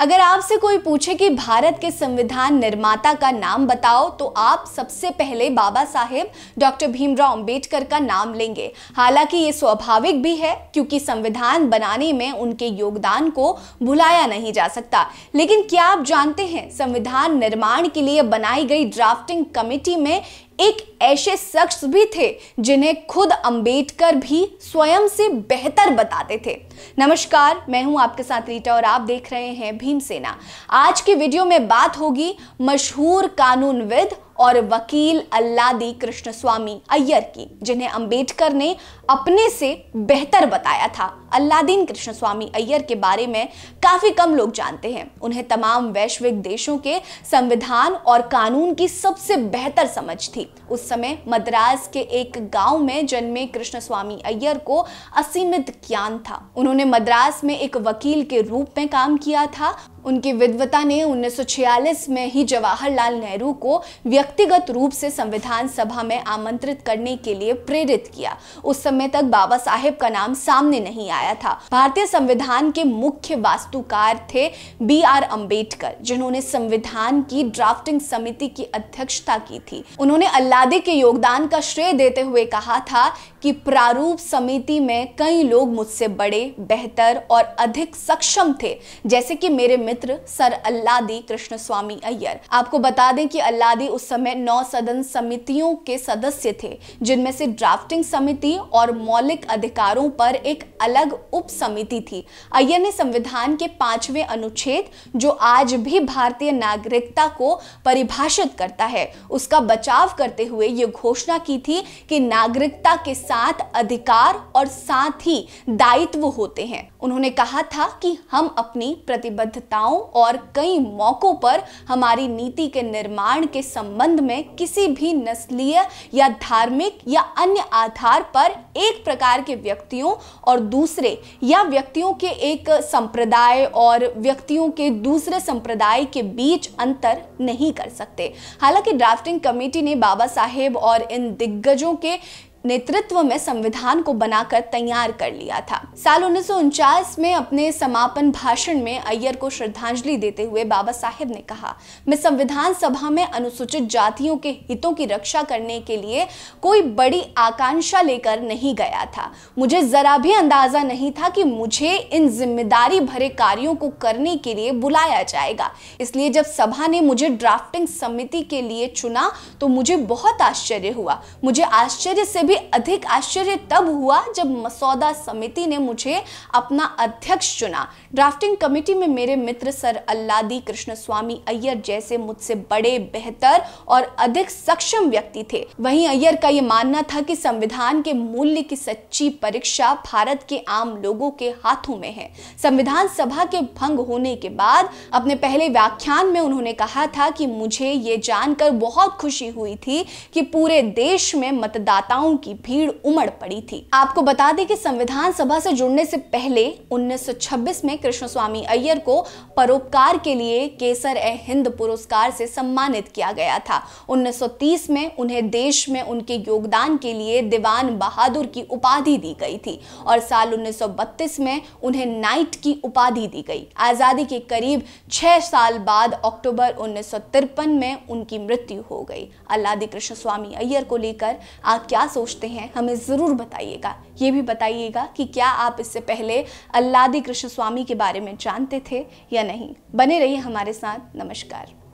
अगर आपसे कोई पूछे कि भारत के संविधान निर्माता का नाम बताओ तो आप सबसे पहले बाबा साहेब डॉक्टर भीमराव अंबेडकर का नाम लेंगे हालांकि ये स्वाभाविक भी है क्योंकि संविधान बनाने में उनके योगदान को भुलाया नहीं जा सकता लेकिन क्या आप जानते हैं संविधान निर्माण के लिए बनाई गई ड्राफ्टिंग कमेटी में एक ऐसे शख्स भी थे जिन्हें खुद अंबेडकर भी स्वयं से बेहतर बताते थे नमस्कार मैं हूं आपके साथ रीटा और आप देख रहे हैं भीमसेना आज के वीडियो में बात होगी मशहूर कानूनविद और वकील अल्लादी कृष्ण स्वामी अय्यर की जिन्हें अंबेडकर ने अपने से बेहतर बताया था अल्लादीन कृष्ण स्वामी अय्यर के बारे में काफ़ी कम लोग जानते हैं उन्हें तमाम वैश्विक देशों के संविधान और कानून की सबसे बेहतर समझ थी उस समय मद्रास के एक गांव में जन्मे कृष्ण स्वामी अय्यर को असीमित ज्ञान था उन्होंने मद्रास में एक वकील के रूप में काम किया था उनकी विद्वता ने 1946 में ही जवाहरलाल नेहरू को व्यक्तिगत रूप से संविधान सभा में आमंत्रित करने के लिए प्रेरित किया उस समय तक बाबा साहेब का नाम सामने नहीं आया था भारतीय संविधान के मुख्य वास्तुकार थे बी आर अम्बेडकर जिन्होंने संविधान की ड्राफ्टिंग समिति की अध्यक्षता की थी उन्होंने अल्लादे के योगदान का श्रेय देते हुए कहा था कि प्रारूप समिति में कई लोग मुझसे बड़े बेहतर और अधिक सक्षम थे जैसे कि मेरे मित्र सर अल्लादी कृष्ण स्वामी अय्यर आपको बता दें कि अल्लादी उस समय नौ सदन समितियों के सदस्य थे जिनमें से ड्राफ्टिंग समिति और मौलिक अधिकारों पर एक अलग उप समिति थी अय्यर ने संविधान के पांचवें अनुच्छेद जो आज भी भारतीय नागरिकता को परिभाषित करता है उसका बचाव करते हुए ये घोषणा की थी कि नागरिकता के साथ अधिकार और साथ ही दायित्व होते हैं उन्होंने कहा था कि हम अपनी प्रतिबद्धताओं और कई मौकों पर हमारी नीति के निर्माण के संबंध में किसी भी नस्लीय या धार्मिक या अन्य आधार पर एक प्रकार के व्यक्तियों और दूसरे या व्यक्तियों के एक संप्रदाय और व्यक्तियों के दूसरे संप्रदाय के बीच अंतर नहीं कर सकते हालांकि ड्राफ्टिंग कमेटी ने बाबा साहेब और इन दिग्गजों के नेतृत्व में संविधान को बनाकर तैयार कर लिया था साल उन्नीस में अपने समापन भाषण में अय्यर को श्रद्धांजलि देते हुए बाबा साहेब ने कहा मैं संविधान सभा में अनुसूचित जातियों के हितों की रक्षा करने के लिए कोई बड़ी आकांक्षा लेकर नहीं गया था मुझे जरा भी अंदाजा नहीं था कि मुझे इन जिम्मेदारी भरे कार्यों को करने के लिए बुलाया जाएगा इसलिए जब सभा ने मुझे ड्राफ्टिंग समिति के लिए चुना तो मुझे बहुत आश्चर्य हुआ मुझे आश्चर्य से भी अधिक आश्चर्य तब हुआ जब मसौदा समिति ने मुझे अपना अध्यक्ष चुना ड्राफ्टिंग कमेटी में मेरे मित्र सर अल्लादी कृष्ण स्वामी अय्यर जैसे मुझसे बड़े बेहतर और अधिक सक्षम व्यक्ति थे वहीं अय्यर का ये मानना था कि संविधान के मूल्य की सच्ची परीक्षा भारत के आम लोगों के हाथों में है संविधान सभा के भंग होने के बाद अपने पहले व्याख्यान में उन्होंने कहा था कि मुझे ये जानकर बहुत खुशी हुई थी कि पूरे देश में मतदाताओं की भीड़ उमड़ पड़ी थी आपको बता दें कि संविधान सभा से जुड़ने से पहले 1926 में कृष्ण स्वामी अय्यर को परोपकार के लिए केसर ए हिंद पुरस्कार से सम्मानित किया गया था 1930 में उन्हें देश में उनके योगदान के लिए दीवान बहादुर की उपाधि दी गई थी और साल उन्नीस में उन्हें नाइट की उपाधि दी गई आज़ादी के करीब छह साल बाद अक्टूबर उन्नीस में उनकी मृत्यु हो गई अल्लादी कृष्ण स्वामी अय्यर को लेकर आप क्या सोच सोचते हैं हमें ज़रूर बताइएगा ये भी बताइएगा कि क्या आप इससे पहले अल्लादी कृष्ण स्वामी के बारे में जानते थे या नहीं बने रहिए हमारे साथ नमस्कार